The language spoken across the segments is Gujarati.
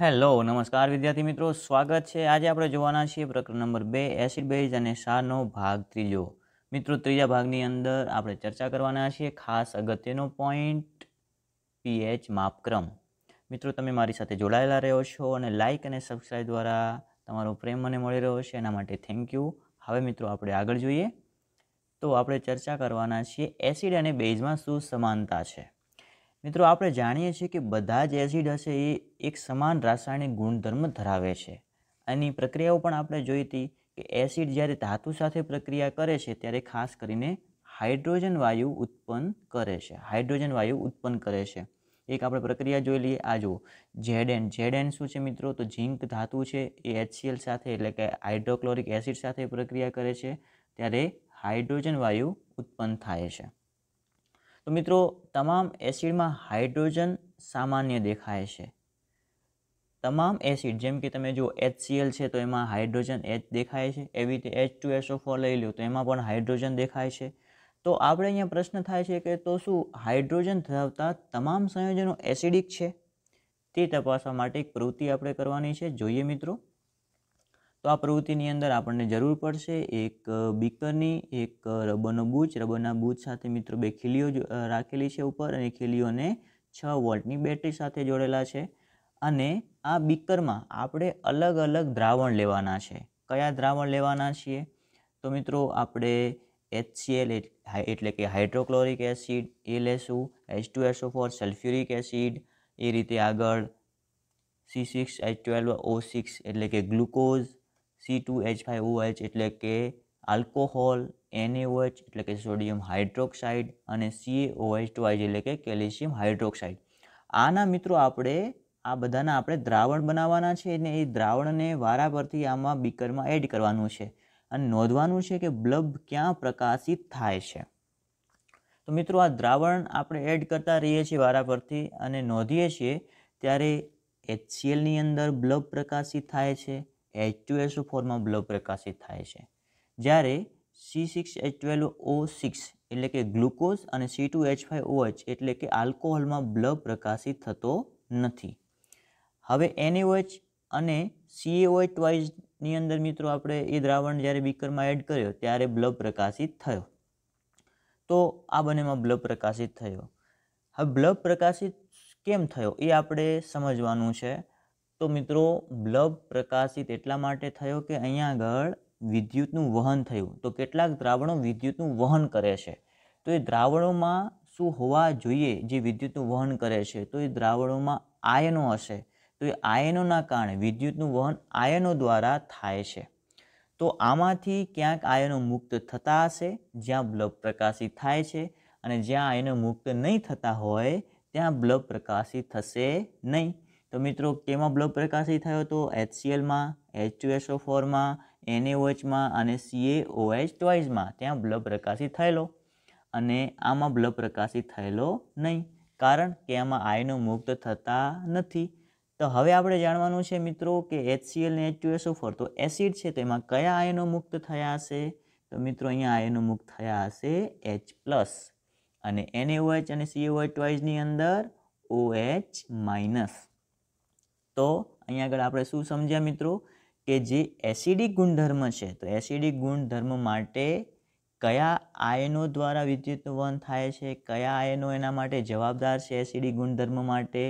હેલો નમસ્કાર વિદ્યાર્થી મિત્રો સ્વાગત છે આજે આપણે જોવાના છીએ પ્રકરણ નંબર બે એસિડ બેઝ અને સારનો ભાગ ત્રીજો મિત્રો ત્રીજા ભાગની અંદર આપણે ચર્ચા કરવાના છીએ ખાસ અગત્યનો પોઈન્ટ પીએચ માપક્રમ મિત્રો તમે મારી સાથે જોડાયેલા રહ્યો છો અને લાઇક અને સબસ્ક્રાઈબ દ્વારા તમારો પ્રેમ મને મળી રહ્યો છે એના માટે થેન્ક યુ હવે મિત્રો આપણે આગળ જોઈએ તો આપણે ચર્ચા કરવાના છીએ એસિડ અને બેઝમાં શું સમાનતા છે મિત્રો આપણે જાણીએ છીએ કે બધા જ એસિડ હશે એ એક સમાન રાસાયણિક ગુણધર્મ ધરાવે છે આની પ્રક્રિયાઓ પણ આપણે જોઈ હતી કે એસિડ જ્યારે ધાતુ સાથે પ્રક્રિયા કરે છે ત્યારે ખાસ કરીને હાઇડ્રોજન વાયુ ઉત્પન્ન કરે છે હાઇડ્રોજન વાયુ ઉત્પન્ન કરે છે એક આપણે પ્રક્રિયા જોઈ લઈએ આ જુઓ ઝેડ એન ઝેડ એન શું છે મિત્રો તો ઝીંક ધાતુ છે એ એચસીએલ સાથે એટલે કે હાઇડ્રોક્લોરિક એસિડ સાથે પ્રક્રિયા કરે છે ત્યારે હાઇડ્રોજન વાયુ ઉત્પન્ન થાય છે તો મિત્રો તમામ એસિડમાં હાઇડ્રોજન સામાન્ય દેખાય છે તમામ એસિડ જેમ કે તમે જો HCl છે તો એમાં હાઇડ્રોજન એચ દેખાય છે એવી રીતે એચ ટુ એસોફોર લઈ લો તો એમાં પણ હાઇડ્રોજન દેખાય છે તો આપણે અહીંયા પ્રશ્ન થાય છે કે તો શું હાઇડ્રોજન ધરાવતા તમામ સંયોજનો એસિડિક છે તે તપાસવા માટે એક પ્રવૃત્તિ આપણે કરવાની છે જોઈએ મિત્રો તો આ પ્રવૃત્તિની અંદર આપણને જરૂર પડશે એક બીકરની એક રબરનો બૂચ રબરના બૂચ સાથે મિત્રો બે ખીલીઓ રાખેલી છે ઉપર અને ખીલીઓને છ વોલ્ટની બેટરી સાથે જોડેલા છે અને આ બીકરમાં આપણે અલગ અલગ દ્રાવણ લેવાના છે કયા દ્રાવણ લેવાના છીએ તો મિત્રો આપણે એચસીએલ એટલે કે હાઇડ્રોક્લોરિક એસિડ એ લેશું H two S O four sulphuric acid એ રીતે આગળ C six H twelve O six એટલે કે glucose C two H five H એટલે કે આલ્કોહોલ એનએઓએચ એટલે કે સોડિયમ હાઇડ્રોક્સાઇડ અને સીએઓએચ ટુ આઈજ એટલે કે કેલ્શિયમ હાઇડ્રોક્સાઇડ આના મિત્રો આપણે આ બધાના આપણે દ્રાવણ બનાવવાના છે અને એ દ્રાવણને વારા પરથી આમાં બીકરમાં એડ કરવાનું છે અને નોંધવાનું છે કે બ્લબ ક્યાં પ્રકાશિત થાય છે તો મિત્રો આ દ્રાવણ આપણે એડ કરતા રહીએ છીએ વારા પરથી અને નોંધીએ છીએ ત્યારે એચસીએલની અંદર બ્લબ પ્રકાશિત થાય છે એચ ટુ એસઓ ફોરમાં બ્લવ પ્રકાશિત થાય છે જ્યારે C six H twelve O six એટલે કે ગ્લુકોઝ અને C two H five O H એટલે કે આલ્કોહોલમાં બ્લવ પ્રકાશિત થતો નથી હવે એનએઓએચ અને સીએઓએચ ટ્વાઇસની અંદર મિત્રો આપણે એ દ્રાવણ જ્યારે બીકરમાં એડ કર્યો ત્યારે બ્લવ પ્રકાશિત થયો તો આ બંનેમાં બ્લવ પ્રકાશિત થયો હવે બ્લવ પ્રકાશિત કેમ થયો એ આપણે સમજવાનું છે તો મિત્રો બ્લબ પ્રકાશિત એટલા માટે થયો કે અહીંયા આગળ વિદ્યુતનું વહન થયું તો કેટલાક દ્રાવણો વિદ્યુતનું વહન કરે છે તો એ દ્રાવણોમાં શું હોવા જોઈએ જે વિદ્યુતનું વહન કરે છે તો એ દ્રાવણોમાં આયનો હશે તો એ આયનોના કારણે વિદ્યુતનું વહન આયનો દ્વારા થાય છે તો આમાંથી ક્યાંક આયનો મુક્ત થતા હશે જ્યાં બ્લબ પ્રકાશિત થાય છે અને જ્યાં આયનો મુક્ત નહીં થતા હોય ત્યાં બ્લબ પ્રકાશિત થશે નહીં તો મિત્રો કેમાં બ્લડ પ્રકાશિત થયો હતો એચસીએલમાં એચ ટુ એસ ઓ ફોરમાં એનએઓએચમાં અને સીએ સીએઓએચ ટ્વાઇઝમાં ત્યાં બ્લડ પ્રકાશિત થયેલો અને આમાં બ્લડ પ્રકાશિત થયેલો નહીં કારણ કે આમાં આયનો મુક્ત થતા નથી તો હવે આપણે જાણવાનું છે મિત્રો કે એચસીએલ ને H two S O four તો એસિડ છે તેમાં કયા આયનો મુક્ત થયા હશે તો મિત્રો અહીંયા આયનો મુક્ત થયા હશે એચ પ્લસ અને એનએઓએચ અને સીએઓએચ ટ્વાઇઝની અંદર ઓ એચ માઇનસ તો અહીંયા આગળ આપણે શું સમજ્યા મિત્રો કે જે એસિડિક ગુણધર્મ છે તો એસિડિક ગુણધર્મ માટે કયા આયનો દ્વારા વિદ્યુત વહન થાય છે કયા આયનો એના માટે જવાબદાર છે એસિડિક ગુણધર્મ માટે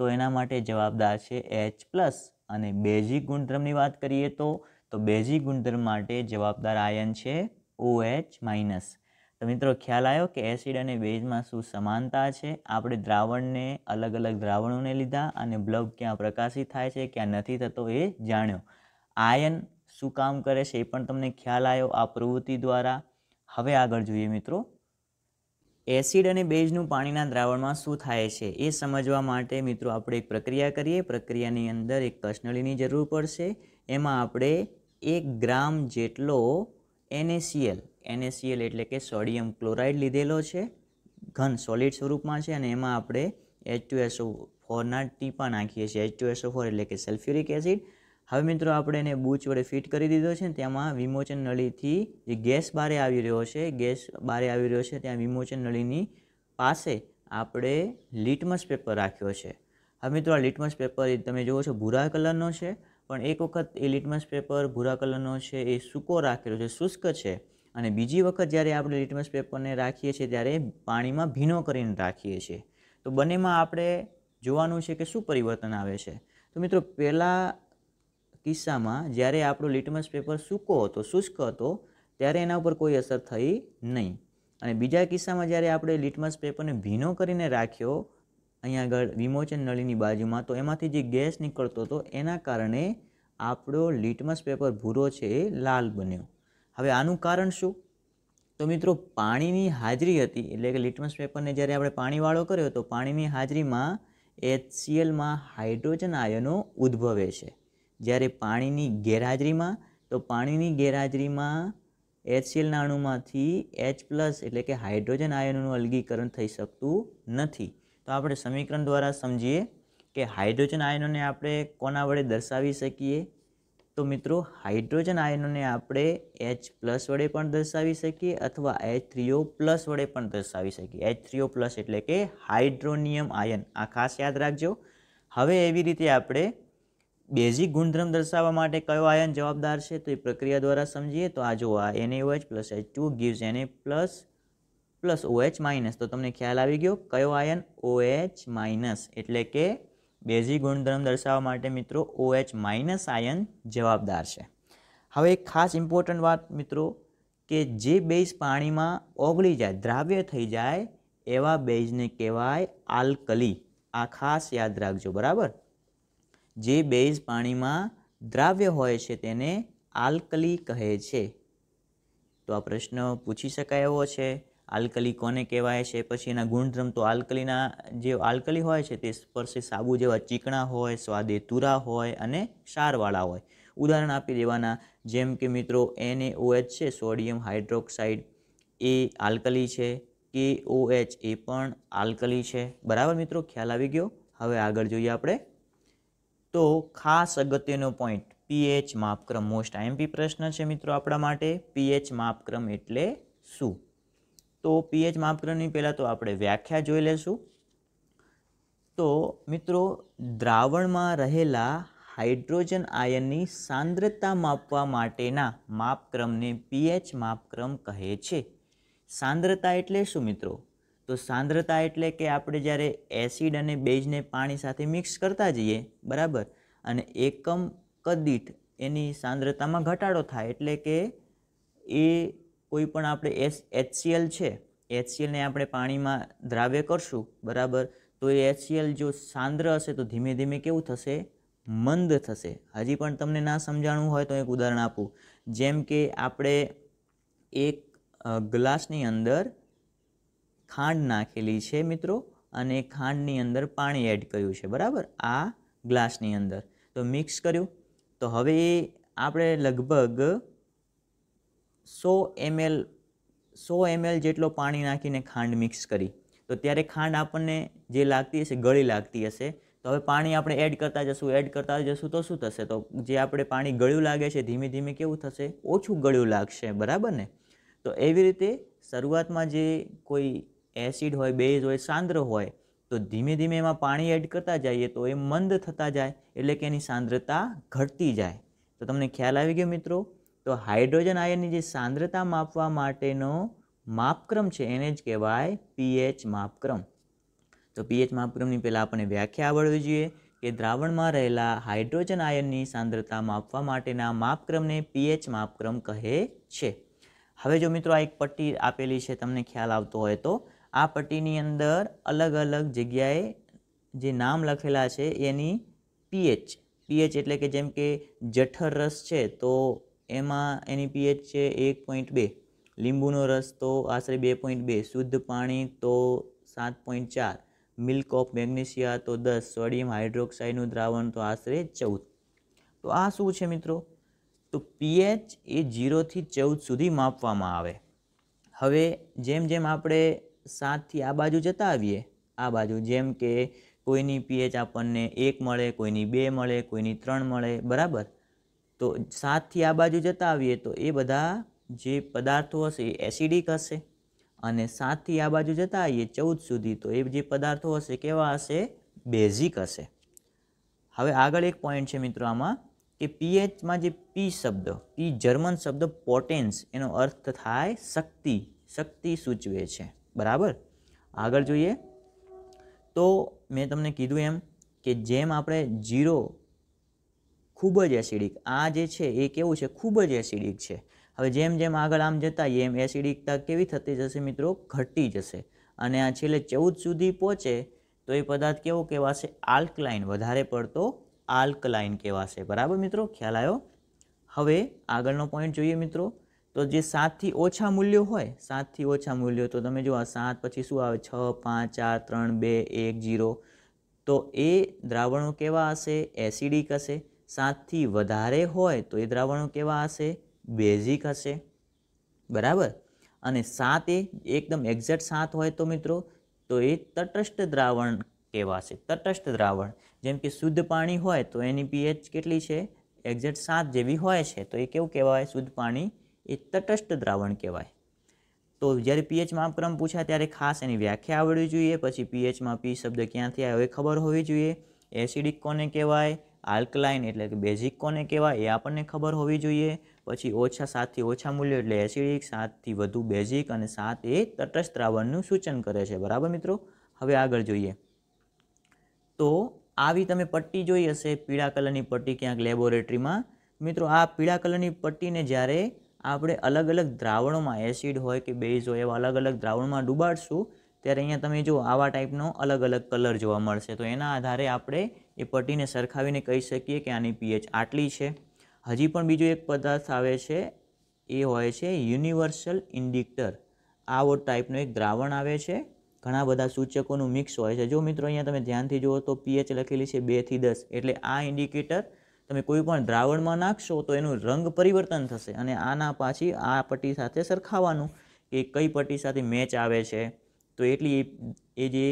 તો એના માટે જવાબદાર છે એચ પ્લસ અને બેઝિક ગુણધર્મની વાત કરીએ તો તો બેઝિક ગુણધર્મ માટે જવાબદાર આયન છે ઓ એચ માઇનસ તો મિત્રો ખ્યાલ આવ્યો કે એસિડ અને બેઝમાં શું સમાનતા છે આપણે દ્રાવણને અલગ અલગ દ્રાવણોને લીધા અને બ્લબ ક્યાં પ્રકાશિત થાય છે ક્યાં નથી થતો એ જાણ્યો આયન શું કામ કરે છે એ પણ તમને ખ્યાલ આવ્યો આ પ્રવૃત્તિ દ્વારા હવે આગળ જોઈએ મિત્રો એસિડ અને બેઝનું પાણીના દ્રાવણમાં શું થાય છે એ સમજવા માટે મિત્રો આપણે એક પ્રક્રિયા કરીએ પ્રક્રિયાની અંદર એક કસનળીની જરૂર પડશે એમાં આપણે એક ગ્રામ જેટલો એનએસીએલ એનએસીએલ એટલે કે સોડિયમ ક્લોરાઇડ લીધેલો છે ઘન સોલિડ સ્વરૂપમાં છે અને એમાં આપણે એચ ટુ એસ ઓ ફોરના ટીપા નાખીએ છીએ એચ ટુ એસઓ ફોર એટલે કે સલ્ફ્યુરિક એસિડ હવે મિત્રો આપણે એને બૂચ વડે ફિટ કરી દીધો છે તેમાં વિમોચન નળીથી જે ગેસ બારે આવી રહ્યો છે ગેસ બારે આવી રહ્યો છે ત્યાં વિમોચન નળીની પાસે આપણે લિટમસ પેપર રાખ્યો છે હવે મિત્રો આ લિટમસ પેપર તમે જુઓ છો ભૂરા કલરનો છે પણ એક વખત એ લિટમસ પેપર ભૂરા કલરનો છે એ સૂકો રાખેલો છે શુષ્ક છે અને બીજી વખત જ્યારે આપણે લિટમસ પેપરને રાખીએ છીએ ત્યારે પાણીમાં ભીનો કરીને રાખીએ છીએ તો બંનેમાં આપણે જોવાનું છે કે શું પરિવર્તન આવે છે તો મિત્રો પહેલાં કિસ્સામાં જ્યારે આપણો લિટમસ પેપર સૂકો હતો શુષ્ક હતો ત્યારે એના ઉપર કોઈ અસર થઈ નહીં અને બીજા કિસ્સામાં જ્યારે આપણે લિટમસ પેપરને ભીનો કરીને રાખ્યો અહીંયા આગળ વિમોચન નળીની બાજુમાં તો એમાંથી જે ગેસ નીકળતો હતો એના કારણે આપણો લિટમસ પેપર ભૂરો છે એ લાલ બન્યો હવે આનું કારણ શું તો મિત્રો પાણીની હાજરી હતી એટલે કે લિટમસ પેપરને જ્યારે આપણે પાણીવાળો કર્યો તો પાણીની હાજરીમાં એચસીએલમાં હાઇડ્રોજન આયનો ઉદ્ભવે છે જ્યારે પાણીની ગેરહાજરીમાં તો પાણીની ગેરહાજરીમાં એચસીએલના અણુમાંથી એચ પ્લસ એટલે કે હાઇડ્રોજન આયનોનું અલગીકરણ થઈ શકતું નથી તો આપણે સમીકરણ દ્વારા સમજીએ કે હાઇડ્રોજન આયનોને આપણે કોના વડે દર્શાવી શકીએ તો મિત્રો હાઇડ્રોજન આયનોને આપણે એચ પ્લસ વડે પણ દર્શાવી શકીએ અથવા એચ થ્રીઓ પ્લસ વડે પણ દર્શાવી શકીએ એચ થ્રીઓ પ્લસ એટલે કે હાઇડ્રોનિયમ આયન આ ખાસ યાદ રાખજો હવે એવી રીતે આપણે બેઝિક ગુણધર્મ દર્શાવવા માટે કયો આયન જવાબદાર છે તો એ પ્રક્રિયા દ્વારા સમજીએ તો આ જો આ N N A O H plus H two gives A plus plus O H minus તો તમને ખ્યાલ આવી ગયો કયો આયન ઓએચ માઇનસ એટલે કે બેઝી ગુણધર્મ દર્શાવવા માટે મિત્રો ઓએચ માઇનસ આયન જવાબદાર છે હવે એક ખાસ ઇમ્પોર્ટન્ટ વાત મિત્રો કે જે બેઝ પાણીમાં ઓગળી જાય દ્રાવ્ય થઈ જાય એવા બેઝને કહેવાય આલ્કલી આ ખાસ યાદ રાખજો બરાબર જે બેઝ પાણીમાં દ્રાવ્ય હોય છે તેને આલ્કલી કહે છે તો આ પ્રશ્ન પૂછી શકાય એવો છે આલ્કલી કોને કહેવાય છે પછી એના ગુણધર્મ તો આલ્કલીના જે આલ્કલી હોય છે તે સ્પર્શે સાબુ જેવા ચીકણા હોય સ્વાદે તુરા હોય અને ક્ષારવાળા હોય ઉદાહરણ આપી દેવાના જેમ કે મિત્રો એનએઓએચ છે સોડિયમ હાઇડ્રોક્સાઇડ એ આલ્કલી છે કે ઓએચ એ પણ આલ્કલી છે બરાબર મિત્રો ખ્યાલ આવી ગયો હવે આગળ જોઈએ આપણે તો ખાસ અગત્યનો પોઈન્ટ પીએચ માપક્રમ મોસ્ટ આઈએમપી પ્રશ્ન છે મિત્રો આપણા માટે પીએચ માપક્રમ એટલે શું તો પીએચ માપદંડની પહેલાં તો આપણે વ્યાખ્યા જોઈ લેશું તો મિત્રો દ્રાવણમાં રહેલા હાઇડ્રોજન આયનની સાંદ્રતા માપવા માટેના માપક્રમને પીએચ માપક્રમ કહે છે સાંદ્રતા એટલે શું મિત્રો તો સાંદ્રતા એટલે કે આપણે જ્યારે એસિડ અને બેઝને પાણી સાથે મિક્સ કરતા જઈએ બરાબર અને એકમ કદીઠ એની સાંદ્રતામાં ઘટાડો થાય એટલે કે એ કોઈ પણ આપણે એસ એચસીએલ છે એચસીએલને આપણે પાણીમાં દ્રાવ્ય કરશું બરાબર તો એ એચસીએલ જો સાંદ્ર હશે તો ધીમે ધીમે કેવું થશે મંદ થશે હજી પણ તમને ના સમજાણું હોય તો એક ઉદાહરણ આપું જેમ કે આપણે એક ગ્લાસની અંદર ખાંડ નાખેલી છે મિત્રો અને ખાંડની અંદર પાણી એડ કર્યું છે બરાબર આ ગ્લાસની અંદર તો મિક્સ કર્યું તો હવે આપણે લગભગ સો એમએલ સો એમએલ જેટલો પાણી નાખીને ખાંડ મિક્સ કરી તો ત્યારે ખાંડ આપણને જે લાગતી હશે ગળી લાગતી હશે તો હવે પાણી આપણે એડ કરતા જશું એડ કરતા જશું તો શું થશે તો જે આપણે પાણી ગળ્યું લાગે છે ધીમે ધીમે કેવું થશે ઓછું ગળ્યું લાગશે બરાબર ને તો એવી રીતે શરૂઆતમાં જે કોઈ એસિડ હોય બેઝ હોય સાંદ્ર હોય તો ધીમે ધીમે એમાં પાણી એડ કરતા જઈએ તો એ મંદ થતા જાય એટલે કે એની સાંદ્રતા ઘટતી જાય તો તમને ખ્યાલ આવી ગયો મિત્રો તો હાઇડ્રોજન આયનની જે સાંદ્રતા માપવા માટેનો માપક્રમ છે એને જ કહેવાય પીએચ માપક્રમ તો પીએચ માપક્રમની પહેલાં આપણને વ્યાખ્યા આવડવી જોઈએ કે દ્રાવણમાં રહેલા હાઇડ્રોજન આયનની સાંદ્રતા માપવા માટેના માપક્રમને પીએચ માપક્રમ કહે છે હવે જો મિત્રો આ એક પટ્ટી આપેલી છે તમને ખ્યાલ આવતો હોય તો આ પટ્ટીની અંદર અલગ અલગ જગ્યાએ જે નામ લખેલા છે એની પીએચ પીએચ એટલે કે જેમ કે જઠર રસ છે તો એમાં એની પીએચ છે એક પોઈન્ટ બે લીંબુનો રસ તો આશરે બે પોઈન્ટ બે શુદ્ધ પાણી તો સાત પોઈન્ટ ચાર મિલ્ક ઓફ મેગ્નેશિયા તો દસ સોડિયમ હાઇડ્રોક્સાઇડનું દ્રાવણ તો આશરે ચૌદ તો આ શું છે મિત્રો તો પીએચ એ જીરોથી ચૌદ સુધી માપવામાં આવે હવે જેમ જેમ આપણે સાતથી આ બાજુ જતા આવીએ આ બાજુ જેમ કે કોઈની પીએચ આપણને એક મળે કોઈની બે મળે કોઈની ત્રણ મળે બરાબર તો સાતથી આ બાજુ જતા આવીએ તો એ બધા જે પદાર્થો હશે એ એસિડિક હશે અને સાતથી આ બાજુ જતા આવીએ ચૌદ સુધી તો એ જે પદાર્થો હશે કેવા હશે બેઝિક હશે હવે આગળ એક પોઈન્ટ છે મિત્રો આમાં કે પીએચમાં જે પી શબ્દ પી જર્મન શબ્દ પોટેન્સ એનો અર્થ થાય શક્તિ શક્તિ સૂચવે છે બરાબર આગળ જોઈએ તો મેં તમને કીધું એમ કે જેમ આપણે જીરો ખૂબ જ એસિડિક આ જે છે એ કેવું છે ખૂબ જ એસિડિક છે હવે જેમ જેમ આગળ આમ જતા એમ એસિડિકતા કેવી થતી જશે મિત્રો ઘટી જશે અને આ છેલ્લે ચૌદ સુધી પહોંચે તો એ પદાર્થ કેવો કહેવાશે આલ્કલાઇન વધારે પડતો આલ્કલાઇન કહેવાશે બરાબર મિત્રો ખ્યાલ આવ્યો હવે આગળનો પોઈન્ટ જોઈએ મિત્રો તો જે સાતથી ઓછા મૂલ્યો હોય સાતથી ઓછા મૂલ્યો તો તમે જુઓ સાત પછી શું આવે છ પાંચ ચાર ત્રણ બે એક જીરો તો એ દ્રાવણો કેવા હશે એસિડિક હશે સાતથી વધારે હોય તો એ દ્રાવણો કેવા હશે બેઝિક હશે બરાબર અને સાત એ એકદમ એક્ઝેક્ટ સાત હોય તો મિત્રો તો એ તટસ્થ દ્રાવણ કહેવાશે તટસ્થ દ્રાવણ જેમ કે શુદ્ધ પાણી હોય તો એની પીએચ કેટલી છે એક્ઝેક્ટ સાત જેવી હોય છે તો એ કેવું કહેવાય શુદ્ધ પાણી એ તટસ્થ દ્રાવણ કહેવાય તો જ્યારે પીએચમાં માપક્રમ પૂછાય ત્યારે ખાસ એની વ્યાખ્યા આવડવી જોઈએ પછી પીએચમાં પી શબ્દ ક્યાંથી આવ્યો એ ખબર હોવી જોઈએ એસિડિક કોને કહેવાય આલ્કલાઇન એટલે કે બેઝિક કોને કહેવાય એ આપણને ખબર હોવી જોઈએ પછી ઓછા સાતથી ઓછા મૂલ્યો એટલે એસિડિક સાતથી વધુ બેઝિક અને સાત એ તટસ્થ દ્રાવણનું સૂચન કરે છે બરાબર મિત્રો હવે આગળ જોઈએ તો આવી તમે પટ્ટી જોઈ હશે પીળા કલરની પટ્ટી ક્યાંક લેબોરેટરીમાં મિત્રો આ પીળા કલરની પટ્ટીને જ્યારે આપણે અલગ અલગ દ્રાવણોમાં એસિડ હોય કે બેઝ હોય એવા અલગ અલગ દ્રાવણમાં ડૂબાડશું ત્યારે અહીંયા તમે જો આવા ટાઈપનો અલગ અલગ કલર જોવા મળશે તો એના આધારે આપણે એ પટ્ટીને સરખાવીને કહી શકીએ કે આની પીએચ આટલી છે હજી પણ બીજો એક પદાર્થ આવે છે એ હોય છે યુનિવર્સલ ઇન્ડિક્ટર આવો ટાઈપનો એક દ્રાવણ આવે છે ઘણા બધા સૂચકોનું મિક્સ હોય છે જો મિત્રો અહીંયા તમે ધ્યાનથી જુઓ તો પીએચ લખેલી છે બેથી દસ એટલે આ ઇન્ડિકેટર તમે કોઈ પણ દ્રાવણમાં નાખશો તો એનું રંગ પરિવર્તન થશે અને આના પાછી આ પટ્ટી સાથે સરખાવાનું કે કઈ પટ્ટી સાથે મેચ આવે છે તો એટલી એ જે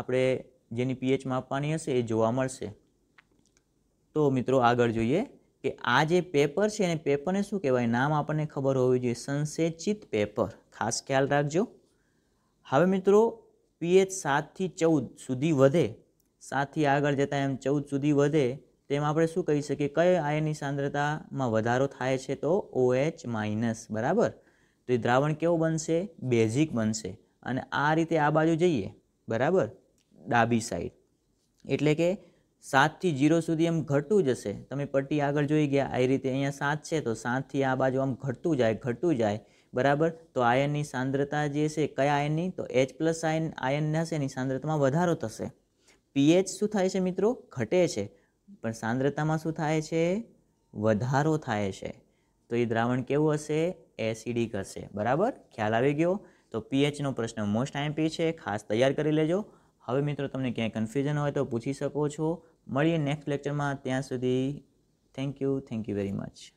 આપણે જેની પીએચ માપવાની હશે એ જોવા મળશે તો મિત્રો આગળ જોઈએ કે આ જે પેપર છે એને પેપરને શું કહેવાય નામ આપણને ખબર હોવી જોઈએ સંસેચિત પેપર ખાસ ખ્યાલ રાખજો હવે મિત્રો પીએચ સાતથી ચૌદ સુધી વધે સાતથી આગળ જતાં એમ ચૌદ સુધી વધે તેમ આપણે શું કહી શકીએ કઈ આયનની સાંદ્રતામાં વધારો થાય છે તો ઓએચ માઇનસ બરાબર તો એ દ્રાવણ કેવું બનશે બેઝિક બનશે અને આ રીતે આ બાજુ જઈએ બરાબર ડાબી સાઈડ એટલે કે સાતથી જીરો સુધી એમ ઘટતું જશે તમે પટ્ટી આગળ જોઈ ગયા આ રીતે અહીંયા સાત છે તો સાતથી આ બાજુ આમ ઘટતું જાય ઘટતું જાય બરાબર તો આયનની સાંદ્રતા જે છે કયા આયનની તો એચ પ્લસ આયન આયન હશે એની સાંદ્રતામાં વધારો થશે પીએચ શું થાય છે મિત્રો ઘટે છે પણ સાંદ્રતામાં શું થાય છે વધારો થાય છે તો એ દ્રાવણ કેવું હશે એસિડિક હશે બરાબર ખ્યાલ આવી ગયો તો પીએચનો પ્રશ્ન મોસ્ટ આઈએમપી છે ખાસ તૈયાર કરી લેજો હવે મિત્રો તમને ક્યાંય કન્ફ્યુઝન હોય તો પૂછી શકો છો મળીએ નેક્સ્ટ લેક્ચરમાં ત્યાં સુધી thank you thank you very much